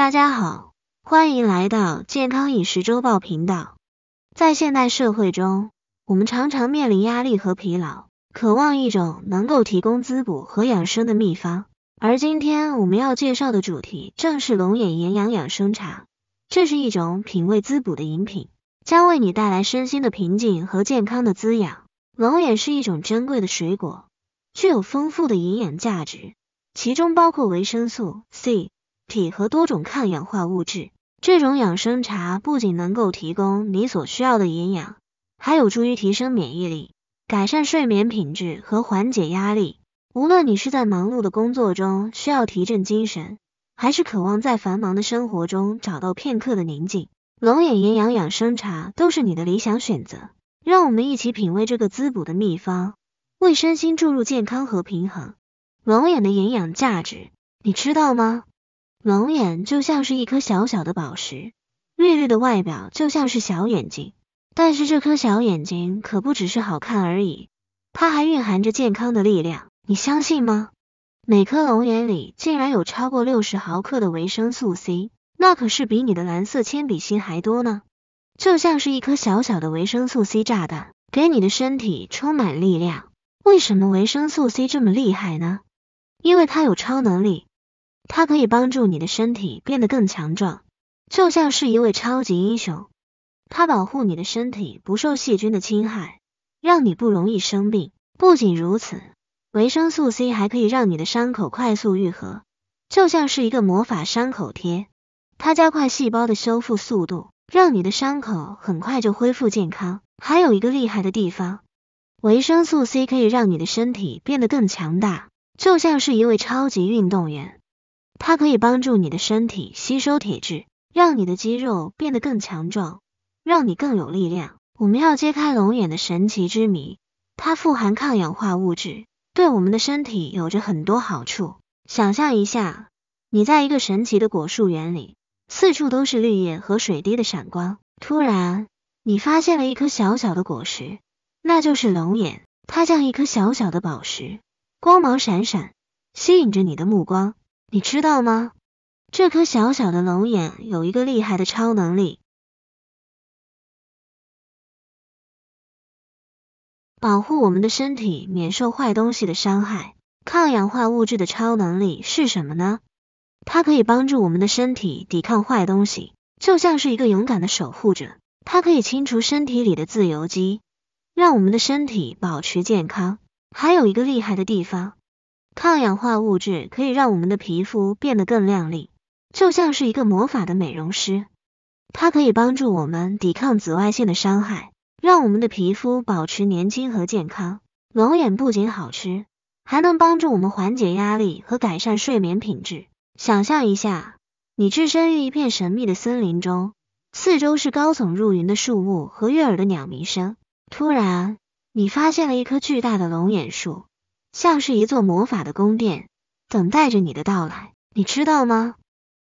大家好，欢迎来到健康饮食周报频道。在现代社会中，我们常常面临压力和疲劳，渴望一种能够提供滋补和养生的秘方。而今天我们要介绍的主题正是龙眼营养养生茶，这是一种品味滋补的饮品，将为你带来身心的平静和健康的滋养。龙眼是一种珍贵的水果，具有丰富的营养价值，其中包括维生素 C。体和多种抗氧化物质，这种养生茶不仅能够提供你所需要的营养，还有助于提升免疫力、改善睡眠品质和缓解压力。无论你是在忙碌的工作中需要提振精神，还是渴望在繁忙的生活中找到片刻的宁静，龙眼营养养生茶都是你的理想选择。让我们一起品味这个滋补的秘方，为身心注入健康和平衡。龙眼的营养价值，你知道吗？龙眼就像是一颗小小的宝石，绿绿的外表就像是小眼睛。但是这颗小眼睛可不只是好看而已，它还蕴含着健康的力量。你相信吗？每颗龙眼里竟然有超过六十毫克的维生素 C，那可是比你的蓝色铅笔芯还多呢！就像是一颗小小的维生素 C 炸弹，给你的身体充满力量。为什么维生素 C 这么厉害呢？因为它有超能力。它可以帮助你的身体变得更强壮，就像是一位超级英雄。它保护你的身体不受细菌的侵害，让你不容易生病。不仅如此，维生素 C 还可以让你的伤口快速愈合，就像是一个魔法伤口贴。它加快细胞的修复速度，让你的伤口很快就恢复健康。还有一个厉害的地方，维生素 C 可以让你的身体变得更强大，就像是一位超级运动员。它可以帮助你的身体吸收铁质，让你的肌肉变得更强壮，让你更有力量。我们要揭开龙眼的神奇之谜。它富含抗氧化物质，对我们的身体有着很多好处。想象一下，你在一个神奇的果树园里，四处都是绿叶和水滴的闪光。突然，你发现了一颗小小的果实，那就是龙眼。它像一颗小小的宝石，光芒闪闪，吸引着你的目光。你知道吗？这颗小小的龙眼有一个厉害的超能力，保护我们的身体免受坏东西的伤害。抗氧化物质的超能力是什么呢？它可以帮助我们的身体抵抗坏东西，就像是一个勇敢的守护者。它可以清除身体里的自由基，让我们的身体保持健康。还有一个厉害的地方。抗氧化物质可以让我们的皮肤变得更亮丽，就像是一个魔法的美容师。它可以帮助我们抵抗紫外线的伤害，让我们的皮肤保持年轻和健康。龙眼不仅好吃，还能帮助我们缓解压力和改善睡眠品质。想象一下，你置身于一片神秘的森林中，四周是高耸入云的树木和悦耳的鸟鸣声。突然，你发现了一棵巨大的龙眼树。像是一座魔法的宫殿，等待着你的到来。你知道吗？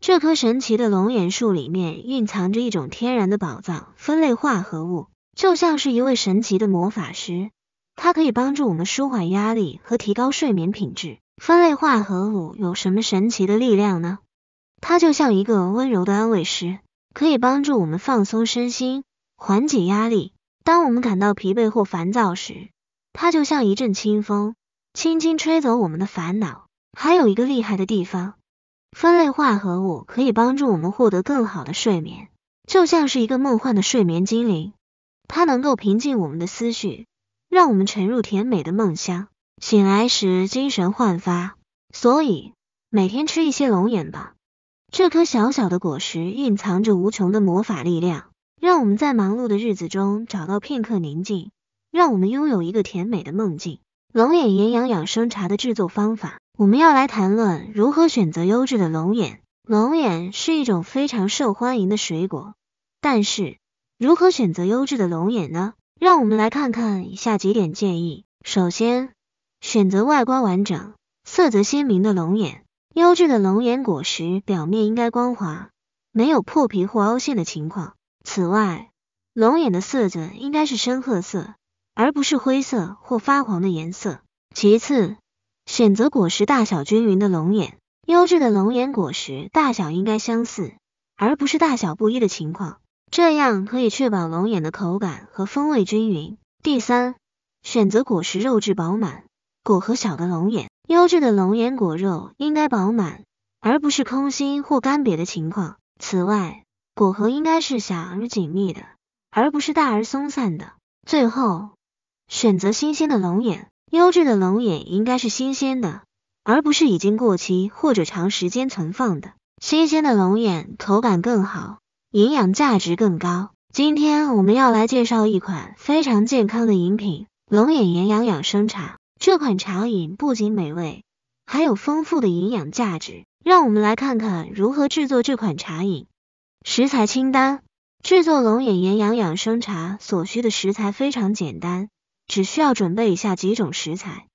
这棵神奇的龙眼树里面蕴藏着一种天然的宝藏——酚类化合物。就像是一位神奇的魔法师，它可以帮助我们舒缓压力和提高睡眠品质。酚类化合物有什么神奇的力量呢？它就像一个温柔的安慰师，可以帮助我们放松身心，缓解压力。当我们感到疲惫或烦躁时，它就像一阵清风。轻轻吹走我们的烦恼，还有一个厉害的地方，分类化合物可以帮助我们获得更好的睡眠，就像是一个梦幻的睡眠精灵，它能够平静我们的思绪，让我们沉入甜美的梦乡，醒来时精神焕发。所以每天吃一些龙眼吧，这颗小小的果实蕴藏着无穷的魔法力量，让我们在忙碌的日子中找到片刻宁静，让我们拥有一个甜美的梦境。龙眼营养养生茶的制作方法，我们要来谈论如何选择优质的龙眼。龙眼是一种非常受欢迎的水果，但是如何选择优质的龙眼呢？让我们来看看以下几点建议。首先，选择外观完整、色泽鲜明的龙眼。优质的龙眼果实表面应该光滑，没有破皮或凹陷的情况。此外，龙眼的色泽应该是深褐色。而不是灰色或发黄的颜色。其次，选择果实大小均匀的龙眼。优质的龙眼果实大小应该相似，而不是大小不一的情况。这样可以确保龙眼的口感和风味均匀。第三，选择果实肉质饱满、果核小的龙眼。优质的龙眼果肉应该饱满，而不是空心或干瘪的情况。此外，果核应该是小而紧密的，而不是大而松散的。最后。选择新鲜的龙眼，优质的龙眼应该是新鲜的，而不是已经过期或者长时间存放的。新鲜的龙眼口感更好，营养价值更高。今天我们要来介绍一款非常健康的饮品——龙眼岩羊养生茶。这款茶饮不仅美味，还有丰富的营养价值。让我们来看看如何制作这款茶饮。食材清单：制作龙眼岩羊养生茶所需的食材非常简单。只需要准备以下几种食材：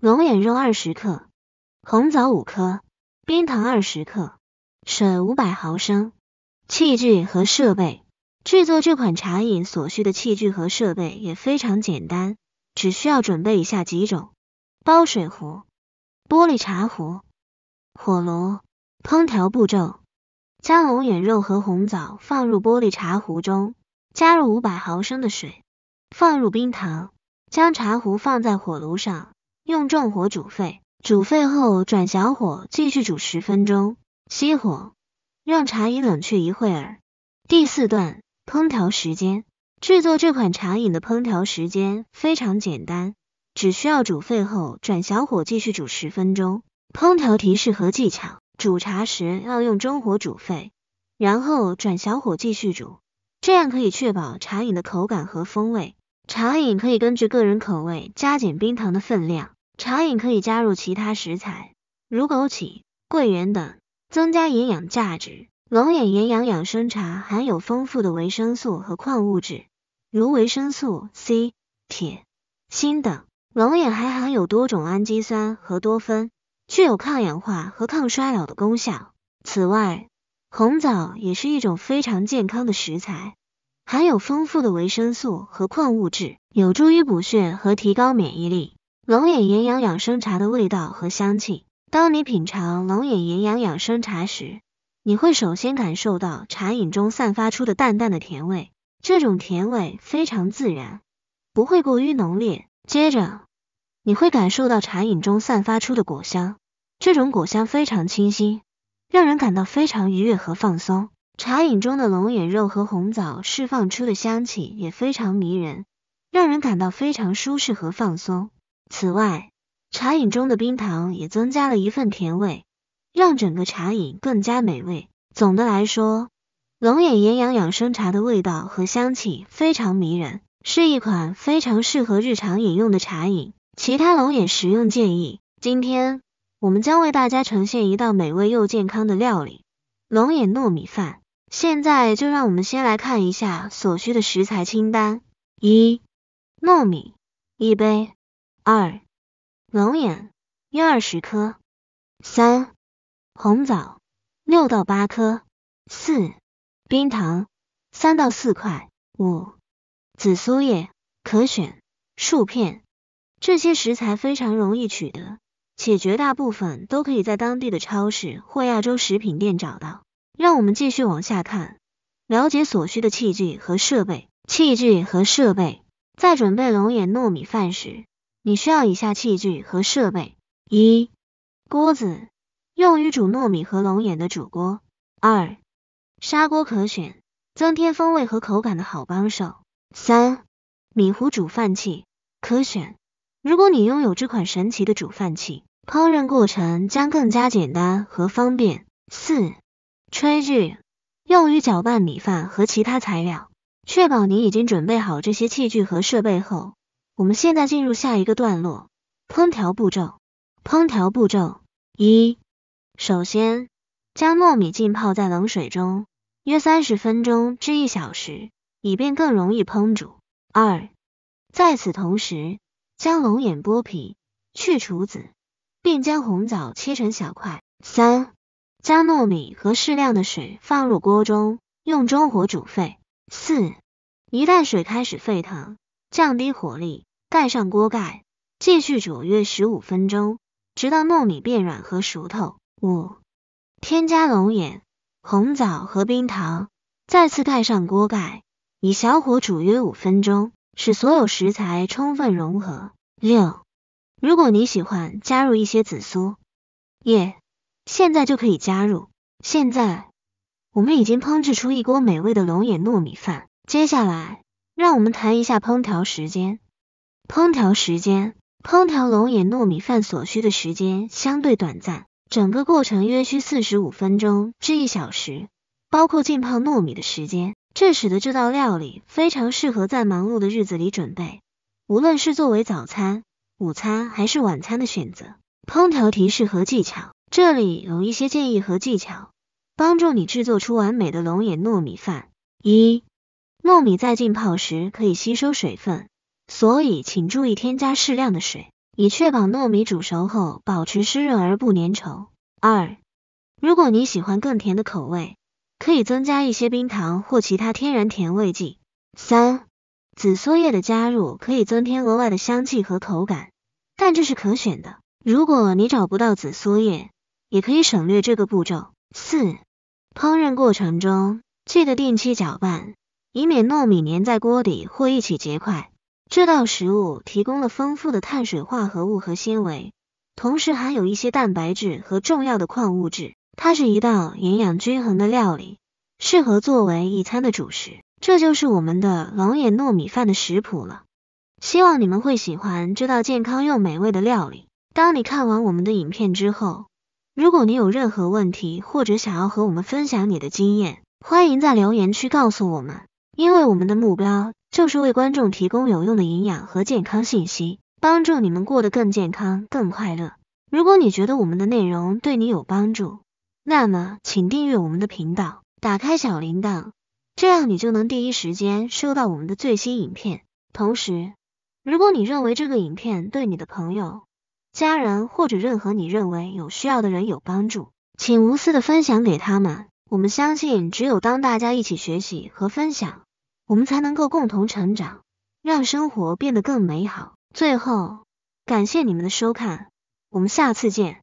龙眼肉二十克、红枣五颗、冰糖二十克、水五百毫升。器具和设备制作这款茶饮所需的器具和设备也非常简单，只需要准备以下几种：煲水壶、玻璃茶壶、火炉。烹调步骤：将龙眼肉和红枣放入玻璃茶壶中，加入五百毫升的水，放入冰糖。将茶壶放在火炉上，用重火煮沸。煮沸后转小火继续煮十分钟，熄火，让茶饮冷却一会儿。第四段，烹调时间。制作这款茶饮的烹调时间非常简单，只需要煮沸后转小火继续煮十分钟。烹调提示和技巧：煮茶时要用中火煮沸，然后转小火继续煮，这样可以确保茶饮的口感和风味。茶饮可以根据个人口味加减冰糖的分量，茶饮可以加入其他食材，如枸杞、桂圆等，增加营养价值。龙眼营养养生茶含有丰富的维生素和矿物质，如维生素 C、铁、锌等。龙眼还含有多种氨基酸和多酚，具有抗氧化和抗衰老的功效。此外，红枣也是一种非常健康的食材。含有丰富的维生素和矿物质，有助于补血和提高免疫力。龙眼岩养养生茶的味道和香气。当你品尝龙眼岩养养生茶时，你会首先感受到茶饮中散发出的淡淡的甜味，这种甜味非常自然，不会过于浓烈。接着，你会感受到茶饮中散发出的果香，这种果香非常清新，让人感到非常愉悦和放松。茶饮中的龙眼肉和红枣释放出的香气也非常迷人，让人感到非常舒适和放松。此外，茶饮中的冰糖也增加了一份甜味，让整个茶饮更加美味。总的来说，龙眼岩羊养生茶的味道和香气非常迷人，是一款非常适合日常饮用的茶饮。其他龙眼食用建议，今天我们将为大家呈现一道美味又健康的料理——龙眼糯米饭。现在就让我们先来看一下所需的食材清单：一、糯米一杯；二、龙眼约二十颗；三、红枣六到八颗；四、冰糖三到四块；五、紫苏叶可选数片。这些食材非常容易取得，且绝大部分都可以在当地的超市或亚洲食品店找到。让我们继续往下看，了解所需的器具和设备。器具和设备在准备龙眼糯米饭时，你需要以下器具和设备：一、锅子，用于煮糯米和龙眼的煮锅；二、砂锅可选，增添风味和口感的好帮手；三、米糊煮饭器可选，如果你拥有这款神奇的煮饭器，烹饪过程将更加简单和方便。四。炊具用于搅拌米饭和其他材料。确保你已经准备好这些器具和设备后，我们现在进入下一个段落：烹调步骤。烹调步骤一：首先，将糯米浸泡在冷水中约三十分钟至一小时，以便更容易烹煮。二，在此同时，将龙眼剥皮、去除籽，并将红枣切成小块。三将糯米和适量的水放入锅中，用中火煮沸。四，一旦水开始沸腾，降低火力，盖上锅盖，继续煮约十五分钟，直到糯米变软和熟透。五，添加龙眼、红枣和冰糖，再次盖上锅盖，以小火煮约五分钟，使所有食材充分融合。六，如果你喜欢，加入一些紫苏叶。现在就可以加入。现在，我们已经烹制出一锅美味的龙眼糯米饭。接下来，让我们谈一下烹调时间。烹调时间，烹调龙眼糯米饭所需的时间相对短暂，整个过程约需四十五分钟至一小时，包括浸泡糯米的时间。这使得这道料理非常适合在忙碌的日子里准备，无论是作为早餐、午餐还是晚餐的选择。烹调提示和技巧。这里有一些建议和技巧，帮助你制作出完美的龙眼糯米饭。一、糯米在浸泡时可以吸收水分，所以请注意添加适量的水，以确保糯米煮熟后保持湿润而不粘稠。二、如果你喜欢更甜的口味，可以增加一些冰糖或其他天然甜味剂。三、紫苏叶的加入可以增添额外的香气和口感，但这是可选的。如果你找不到紫苏叶，也可以省略这个步骤。四、烹饪过程中记得定期搅拌，以免糯米粘在锅底或一起结块。这道食物提供了丰富的碳水化合物和纤维，同时含有一些蛋白质和重要的矿物质。它是一道营养均衡的料理，适合作为一餐的主食。这就是我们的龙眼糯米饭的食谱了，希望你们会喜欢这道健康又美味的料理。当你看完我们的影片之后，如果你有任何问题，或者想要和我们分享你的经验，欢迎在留言区告诉我们。因为我们的目标就是为观众提供有用的营养和健康信息，帮助你们过得更健康、更快乐。如果你觉得我们的内容对你有帮助，那么请订阅我们的频道，打开小铃铛，这样你就能第一时间收到我们的最新影片。同时，如果你认为这个影片对你的朋友，家人或者任何你认为有需要的人有帮助，请无私的分享给他们。我们相信，只有当大家一起学习和分享，我们才能够共同成长，让生活变得更美好。最后，感谢你们的收看，我们下次见。